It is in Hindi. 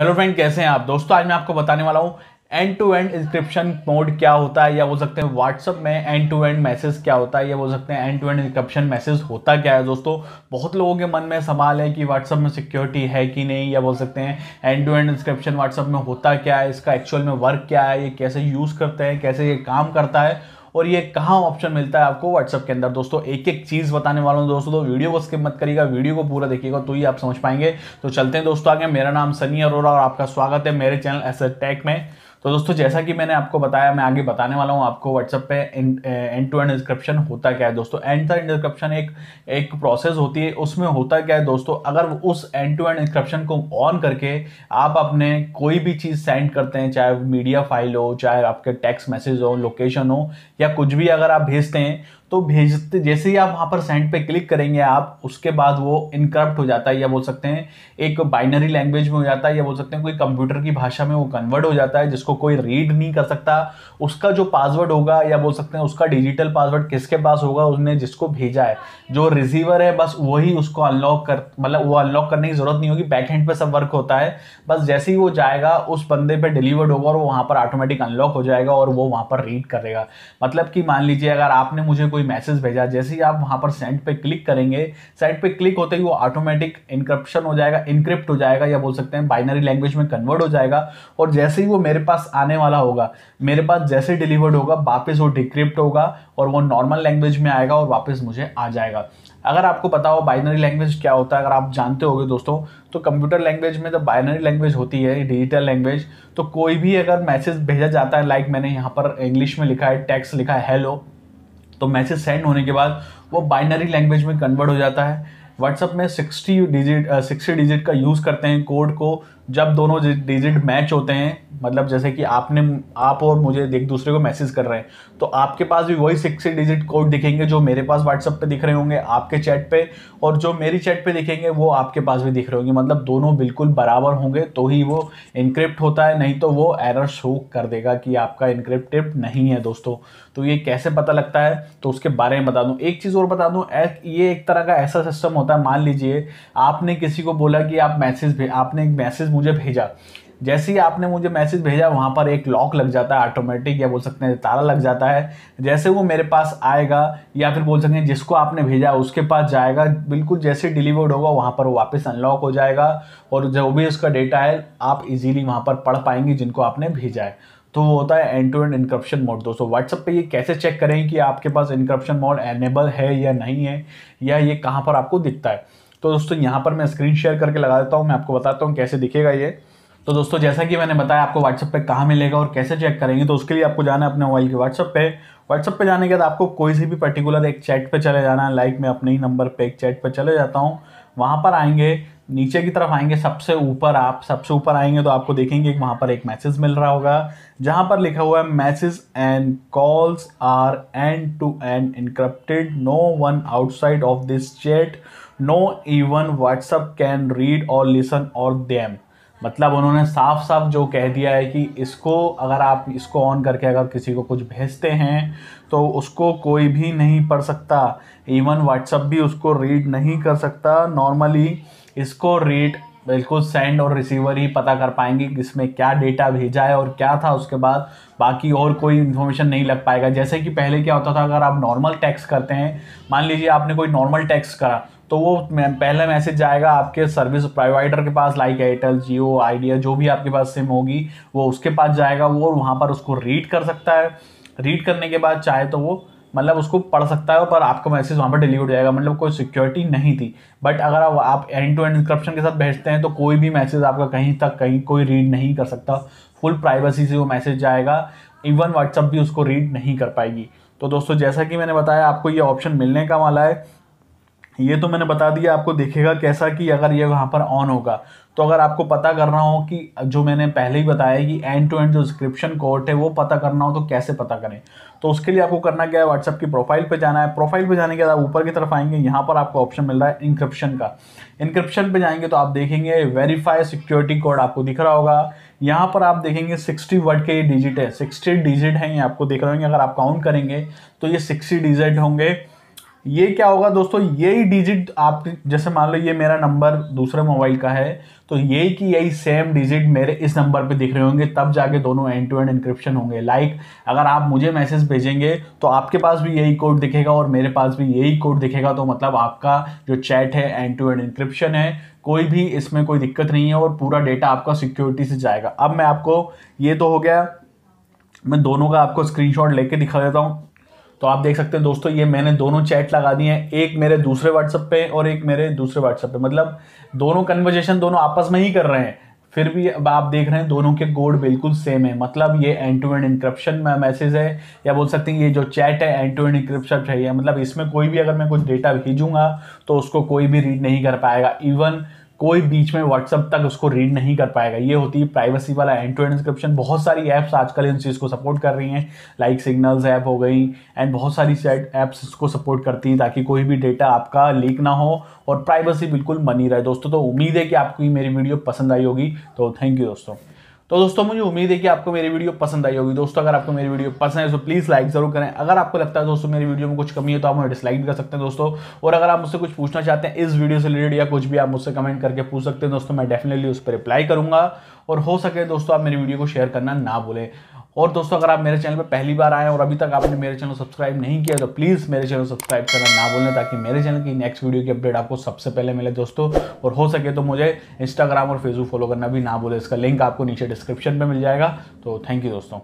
हेलो फ्रेंड कैसे हैं आप दोस्तों आज मैं आपको बताने वाला हूँ end to end inscription mode क्या होता है या बोल सकते हैं व्हाट्सअप में एंड टू एंड मैसेज क्या होता है या बोल सकते हैं end to end inscription message होता क्या है दोस्तों बहुत लोगों के मन में सवाल है कि व्हाट्सअप में सिक्योरिटी है कि नहीं या बोल सकते हैं end to end inscription WhatsApp में होता क्या है इसका एक्चुअल में वर्क क्या है ये कैसे यूज़ करते हैं कैसे ये काम करता है और ये कहाँ ऑप्शन मिलता है आपको व्हाट्सअप के अंदर दोस्तों एक एक चीज़ बताने वाला हूँ दोस्तों वीडियो तो को स्किप मत करिएगा वीडियो को पूरा देखिएगा तो ही आप समझ पाएंगे तो चलते हैं दोस्तों आगे मेरा नाम सनी अरोरा और आपका स्वागत है मेरे चैनल एस टेक में तो दोस्तों जैसा कि मैंने आपको बताया मैं आगे बताने वाला हूँ आपको व्हाट्सएप पे एंड टू एंड डिस्क्रिप्शन होता क्या है दोस्तों एंड टू एंड डिस्क्रिप्शन एक एक प्रोसेस होती है उसमें होता क्या है दोस्तों अगर उस एंड टू एंड डिस्क्रिप्शन को ऑन करके आप अपने कोई भी चीज़ सेंड करते हैं चाहे मीडिया फाइल हो चाहे आपके टेक्स्ट मैसेज हो लोकेशन हो या कुछ भी अगर आप भेजते हैं तो भेजते जैसे ही आप वहां पर सेंड पे क्लिक करेंगे आप उसके बाद वो इनक्रप्ट हो जाता है या बोल सकते हैं एक बाइनरी लैंग्वेज में हो जाता है या बोल सकते हैं कोई कंप्यूटर की भाषा में वो कन्वर्ट हो जाता है जिसको कोई रीड नहीं कर सकता उसका जो पासवर्ड होगा या बोल सकते हैं उसका डिजिटल पासवर्ड किसके पास होगा उसने जिसको भेजा है जो रिसीवर है बस वही उसको अनलॉक कर मतलब वो अनलॉक करने की ज़रूरत नहीं होगी बैक हैंड पर सब वर्क होता है बस जैसे ही वो जाएगा उस बंदे पर डिलीवर्ड होगा और वो वहाँ पर ऑटोमेटिक अनलॉक हो जाएगा और वो वहाँ पर रीड करेगा मतलब कि मान लीजिए अगर आपने मुझे कोई कोई मैसेज भेजा जैसे ही आप वहाँ पर सेंड पे क्लिक करेंगे सेंड पे क्लिक होते ही वो ऑटोमेटिक इंक्रप्शन हो जाएगा इंक्रिप्ट हो जाएगा या बोल सकते हैं बाइनरी लैंग्वेज में कन्वर्ट हो जाएगा और जैसे ही वो मेरे पास आने वाला होगा मेरे पास जैसे डिलीवर्ड होगा वापस वो डिक्रिप्ट होगा और वो नॉर्मल लैंग्वेज में आएगा और वापस मुझे आ जाएगा अगर आपको पता हो बाइनरी लैंग्वेज क्या होता है अगर आप जानते होगे दोस्तों तो कंप्यूटर लैंग्वेज में जब बाइनरी लैंग्वेज होती है डिजिटल लैंग्वेज तो कोई भी अगर मैसेज भेजा जाता है लाइक मैंने यहाँ पर इंग्लिश में लिखा है टेक्स्ट लिखा है हेलो तो मैसेज सेंड होने के बाद वो बाइनरी लैंग्वेज में कन्वर्ट हो जाता है व्हाट्सअप में सिक्सटी डिजिट सिक्सटी डिजिट का यूज़ करते हैं कोड को जब दोनों डिजिट मैच होते हैं मतलब जैसे कि आपने आप और मुझे एक दूसरे को मैसेज कर रहे हैं तो आपके पास भी वही सिक्स डिजिट कोड दिखेंगे जो मेरे पास व्हाट्सअप पे दिख रहे होंगे आपके चैट पे और जो मेरी चैट पे दिखेंगे वो आपके पास भी दिख रहे होंगे मतलब दोनों बिल्कुल बराबर होंगे तो ही वो इनक्रिप्ट होता है नहीं तो वो एरर शो कर देगा कि आपका इनक्रिप्टिप नहीं है दोस्तों तो ये कैसे पता लगता है तो उसके बारे में बता दूँ एक चीज़ और बता दूँ ये एक तरह का ऐसा सिस्टम होता है मान लीजिए आपने किसी को बोला कि आप मैसेज आपने एक मैसेज मुझे भेजा जैसे ही आपने मुझे मैसेज भेजा वहाँ पर एक लॉक लग जाता है ऑटोमेटिक या बोल सकते हैं ताला लग जाता है जैसे वो मेरे पास आएगा या फिर बोल सकते हैं जिसको आपने भेजा उसके पास जाएगा बिल्कुल जैसे डिलीवर्ड होगा वहाँ पर वापस अनलॉक हो जाएगा और जो भी उसका डेटा है आप इजीली वहाँ पर पढ़ पाएंगे जिनको आपने भेजा है तो वो होता है end to end encryption mode दोस्तों व्हाट्सअप पे ये कैसे चेक करें कि आपके पास इनक्रप्शन मोड एनेबल है या नहीं है या ये कहाँ पर आपको दिखता है तो दोस्तों यहाँ पर मैं स्क्रीन शेयर करके लगा देता हूँ मैं आपको बताता हूँ कैसे दिखेगा ये तो दोस्तों जैसा कि मैंने बताया आपको व्हाट्सअप पे कहाँ मिलेगा और कैसे चेक करेंगे तो उसके लिए आपको जाना है अपने मोबाइल के व्हाट्सअप पे व्हाट्सअप पे जाने के बाद आपको कोई से भी पर्टिकुलर एक चैट पे चले जाना है लाइक मैं अपने ही नंबर पे एक चैट पे चले जाता हूँ वहाँ पर आएंगे नीचे की तरफ आएंगे सबसे ऊपर आप सबसे ऊपर आएंगे तो आपको देखेंगे वहाँ पर एक मैसेज मिल रहा होगा जहाँ पर लिखा हुआ है message and calls are end to end encrypted no one outside of this chat no even WhatsApp can read और लिसन और देम मतलब उन्होंने साफ साफ जो कह दिया है कि इसको अगर आप इसको ऑन करके अगर किसी को कुछ भेजते हैं तो उसको कोई भी नहीं पढ़ सकता इवन व्हाट्सअप भी उसको रीड नहीं कर सकता नॉर्मली इसको रीड बिल्कुल सेंड और रिसीवर ही पता कर पाएंगे कि इसमें क्या डेटा भेजा है और क्या था उसके बाद बाकी और कोई इन्फॉर्मेशन नहीं लग पाएगा जैसे कि पहले क्या होता था अगर आप नॉर्मल टैक्स करते हैं मान लीजिए आपने कोई नॉर्मल टैक्स करा तो वो पहला मैसेज जाएगा आपके सर्विस प्रोवाइडर के पास लाइक एयरटेल जियो आइडिया जो भी आपके पास सिम होगी वो उसके पास जाएगा वो वहाँ पर उसको रीड कर सकता है रीड करने के बाद चाहे तो वो मतलब उसको पढ़ सकता है पर आपका मैसेज वहाँ पर डिलीवर जाएगा मतलब कोई सिक्योरिटी नहीं थी बट अगर आप एंड टू एंड इंस्क्रप्शन के साथ भेजते हैं तो कोई भी मैसेज आपका कहीं तक कहीं कोई रीड नहीं कर सकता फुल प्राइवेसी से वो मैसेज जाएगा इवन व्हाट्सअप भी उसको रीड नहीं कर पाएगी तो दोस्तों जैसा कि मैंने बताया आपको ये ऑप्शन मिलने का वाला है ये तो मैंने बता दिया आपको देखेगा कैसा कि अगर ये वहाँ पर ऑन होगा तो अगर आपको पता करना हो कि जो मैंने पहले ही बताया कि एंड टू एंड जो डिस्क्रिप्शन कोड है वो पता करना हो तो कैसे पता करें तो उसके लिए आपको करना क्या है व्हाट्सअप की प्रोफाइल पे जाना है प्रोफाइल पे जाने के बाद आप ऊपर की तरफ आएंगे यहाँ पर आपको ऑप्शन मिल रहा है इंक्रिप्शन का इंक्रिप्शन पर जाएंगे तो आप देखेंगे वेरीफाई सिक्योरिटी कोड आपको दिख रहा होगा यहाँ पर आप देखेंगे सिक्सटी वर्ड के ये डिजिट है सिक्सटी डिजिट हैं ये आपको दिख रहे होंगे अगर आप काउंट करेंगे तो ये सिक्सटी डिजिट होंगे ये क्या होगा दोस्तों यही डिजिट आप जैसे मान लो ये मेरा नंबर दूसरे मोबाइल का है तो यही कि यही सेम डिजिट मेरे इस नंबर पे दिख रहे होंगे तब जाके दोनों एंड टू एंड इंक्रिप्शन होंगे लाइक अगर आप मुझे मैसेज भेजेंगे तो आपके पास भी यही कोड दिखेगा और मेरे पास भी यही कोड दिखेगा तो मतलब आपका जो चैट है एंड टू एंड इंक्रिप्शन है कोई भी इसमें कोई दिक्कत नहीं है और पूरा डेटा आपका सिक्योरिटी से जाएगा अब मैं आपको ये तो हो गया मैं दोनों का आपको स्क्रीनशॉट लेके दिखा देता हूँ तो आप देख सकते हैं दोस्तों ये मैंने दोनों चैट लगा दी हैं एक मेरे दूसरे व्हाट्सएप पे और एक मेरे दूसरे व्हाट्सएप पे मतलब दोनों कन्वर्जेशन दोनों आपस में ही कर रहे हैं फिर भी अब आप देख रहे हैं दोनों के कोड बिल्कुल सेम है मतलब ये एंड टू एंड इंक्रप्शन में मैसेज है या बोल सकते हैं ये जो चैट है एंड टू एंड इंक्रप्शन है मतलब इसमें कोई भी अगर मैं कुछ डेटा भेजूंगा तो उसको कोई भी रीड नहीं कर पाएगा इवन कोई बीच में व्हाट्सअप तक उसको रीड नहीं कर पाएगा ये होती है प्राइवेसी वाला एंड टू एंड इंस्क्रिप्शन बहुत सारी ऐप्स आजकल इन चीज़ को सपोर्ट कर रही हैं लाइक सिग्नल्स ऐप हो गई एंड बहुत सारी सेट ऐप्स इसको सपोर्ट करती हैं ताकि कोई भी डेटा आपका लीक ना हो और प्राइवेसी बिल्कुल बनी रहे दोस्तों तो उम्मीद है कि आपको मेरी वीडियो पसंद आई होगी तो थैंक यू दोस्तों तो दोस्तों मुझे उम्मीद है कि आपको मेरी वीडियो पसंद आई होगी दोस्तों अगर आपको मेरी वीडियो पसंद है तो प्लीज़ लाइक जरूर करें अगर आपको लगता है दोस्तों मेरी वीडियो में कुछ कमी है तो आप मुझे डिसलाइक कर सकते हैं दोस्तों और अगर आप मुझसे कुछ पूछना चाहते हैं इस वीडियो से रिलेटेड या कुछ भी आप मुझसे कमेंट करके पूछ सकते हैं दोस्तों मैं डेफिनेटली उस पर रिप्लाई करूँगा और हो सके दोस्तों आप मेरी वीडियो को शेयर करना ना भूलें और दोस्तों अगर आप मेरे चैनल पर पहली बार आए और अभी तक आपने मेरे चैनल सब्सक्राइब नहीं किया तो प्लीज़ मेरे चैनल सब्सक्राइब करना ना बोलें ताकि मेरे चैनल की नेक्स्ट वीडियो की अपडेट आपको सबसे पहले मिले दोस्तों और हो सके तो मुझे इंस्टाग्राम और फेसबुक फॉलो करना भी ना बोले इसका लिंक आपको नीचे डिस्क्रिप्शन में मिल जाएगा तो थैंक यू दोस्तों